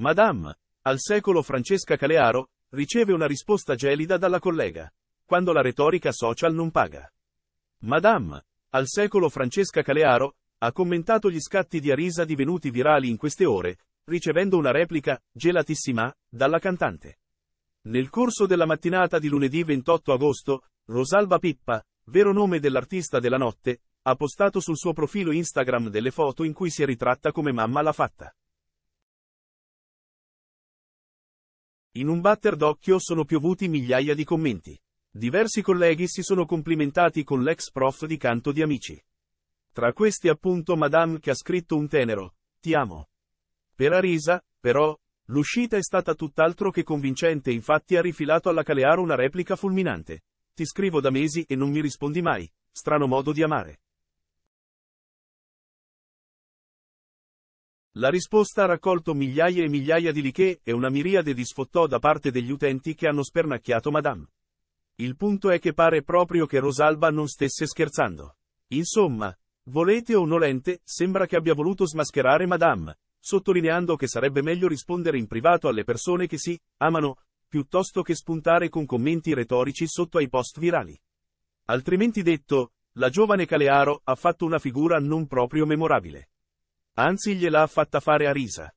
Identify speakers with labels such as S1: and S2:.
S1: Madame, al secolo Francesca Calearo, riceve una risposta gelida dalla collega. Quando la retorica social non paga. Madame, al secolo Francesca Calearo, ha commentato gli scatti di Arisa divenuti virali in queste ore, ricevendo una replica, gelatissima, dalla cantante. Nel corso della mattinata di lunedì 28 agosto, Rosalba Pippa, vero nome dell'artista della notte, ha postato sul suo profilo Instagram delle foto in cui si è ritratta come mamma l'ha fatta. In un batter d'occhio sono piovuti migliaia di commenti. Diversi colleghi si sono complimentati con l'ex prof di canto di Amici. Tra questi appunto Madame che ha scritto un tenero, Ti amo. Per Arisa, però, l'uscita è stata tutt'altro che convincente infatti ha rifilato alla Caleara una replica fulminante. Ti scrivo da mesi e non mi rispondi mai, strano modo di amare. La risposta ha raccolto migliaia e migliaia di diliche e una miriade di sfottò da parte degli utenti che hanno spernacchiato Madame. Il punto è che pare proprio che Rosalba non stesse scherzando. Insomma, volete o nolente, sembra che abbia voluto smascherare Madame, sottolineando che sarebbe meglio rispondere in privato alle persone che si amano, piuttosto che spuntare con commenti retorici sotto ai post virali. Altrimenti detto, la giovane Calearo ha fatto una figura non proprio memorabile. Anzi gliela ha fatta fare a risa.